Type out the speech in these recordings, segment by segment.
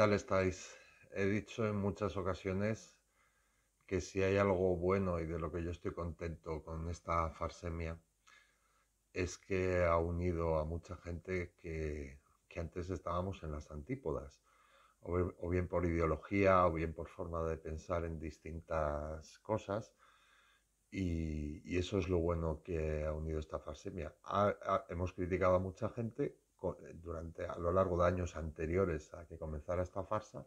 tal estáis? He dicho en muchas ocasiones que si hay algo bueno y de lo que yo estoy contento con esta farsemia, es que ha unido a mucha gente que, antes estábamos en las antípodas, o bien por ideología, o bien por forma de pensar en distintas cosas, y, eso es lo bueno que ha unido esta farsemia. hemos criticado a mucha gente durante, a lo largo de años anteriores a que comenzara esta farsa,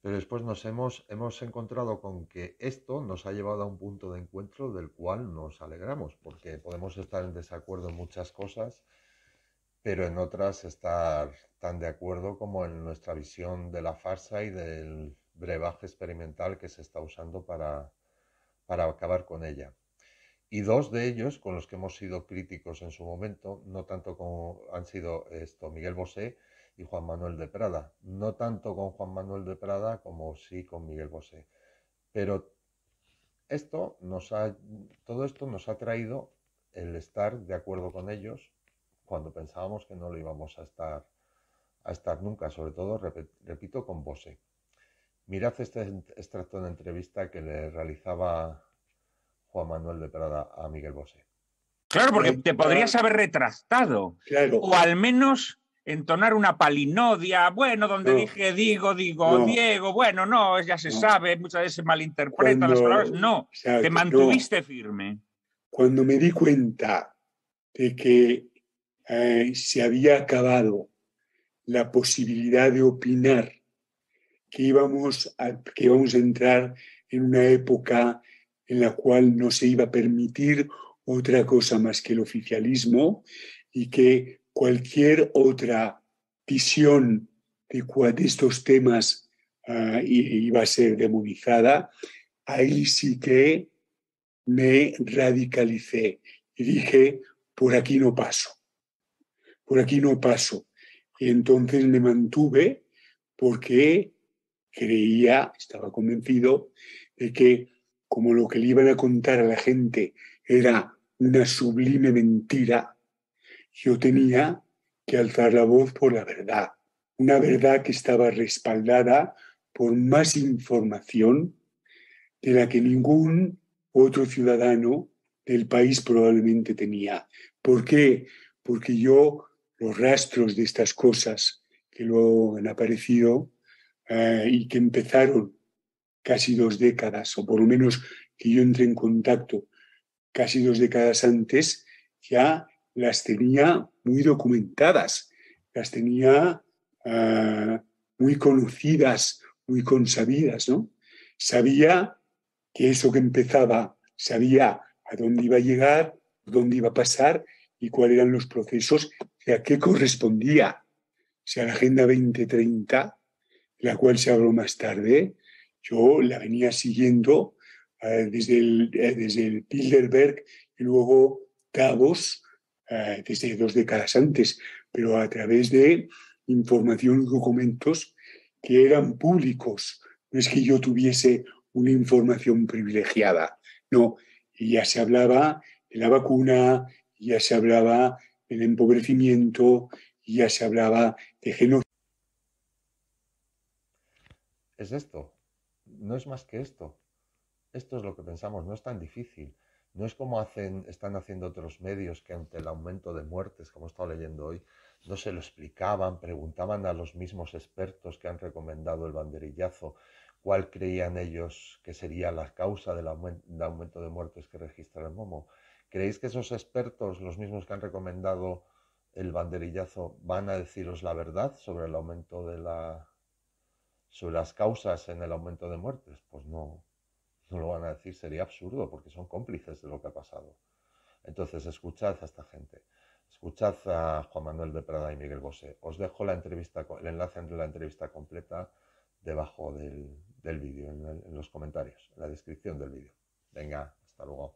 pero después nos hemos, hemos encontrado con que esto nos ha llevado a un punto de encuentro del cual nos alegramos, porque podemos estar en desacuerdo en muchas cosas, pero en otras estar tan de acuerdo como en nuestra visión de la farsa y del brebaje experimental que se está usando para, para acabar con ella y dos de ellos con los que hemos sido críticos en su momento, no tanto como han sido esto Miguel Bosé y Juan Manuel de Prada, no tanto con Juan Manuel de Prada como sí con Miguel Bosé. Pero esto nos ha, todo esto nos ha traído el estar de acuerdo con ellos cuando pensábamos que no lo íbamos a estar, a estar nunca, sobre todo, repito, con Bosé. Mirad este extracto de entrevista que le realizaba Juan Manuel de a Miguel Bosé. Claro, porque pues te podrías haber retractado. O al menos entonar una palinodia, bueno, donde dije digo, digo, Diego, bueno, no, ya se sabe, muchas veces malinterpretan las palabras. No, te mantuviste firme. Cuando me di cuenta de que eh, se había acabado la posibilidad de opinar, que íbamos a, que íbamos a entrar en una época en la cual no se iba a permitir otra cosa más que el oficialismo y que cualquier otra visión de, de estos temas ah, iba a ser demonizada, ahí sí que me radicalicé y dije, por aquí no paso, por aquí no paso. Y entonces me mantuve porque creía, estaba convencido de que como lo que le iban a contar a la gente era una sublime mentira, yo tenía que alzar la voz por la verdad, una verdad que estaba respaldada por más información de la que ningún otro ciudadano del país probablemente tenía. ¿Por qué? Porque yo los rastros de estas cosas que luego han aparecido eh, y que empezaron casi dos décadas, o por lo menos que yo entré en contacto casi dos décadas antes, ya las tenía muy documentadas, las tenía ah, muy conocidas, muy consabidas, ¿no? Sabía que eso que empezaba, sabía a dónde iba a llegar, dónde iba a pasar y cuáles eran los procesos y a qué correspondía. O sea, la Agenda 2030, la cual se habló más tarde, yo la venía siguiendo eh, desde, el, eh, desde Bilderberg y luego Davos, eh, desde dos décadas antes, pero a través de información y documentos que eran públicos. No es que yo tuviese una información privilegiada, no. Ya se hablaba de la vacuna, ya se hablaba del empobrecimiento, ya se hablaba de genocidio. ¿Es esto? no es más que esto. Esto es lo que pensamos, no es tan difícil. No es como hacen, están haciendo otros medios que ante el aumento de muertes, como he estado leyendo hoy, no se lo explicaban, preguntaban a los mismos expertos que han recomendado el banderillazo cuál creían ellos que sería la causa del aumento de muertes que registra el Momo. ¿Creéis que esos expertos, los mismos que han recomendado el banderillazo, van a deciros la verdad sobre el aumento de la, sobre las causas en el aumento de muertes, pues no, no lo van a decir, sería absurdo, porque son cómplices de lo que ha pasado. Entonces, escuchad a esta gente. Escuchad a Juan Manuel de Prada y Miguel Bosé. Os dejo la entrevista, el enlace de la entrevista completa debajo del, vídeo, en, los comentarios, en la descripción del vídeo. Venga, hasta luego.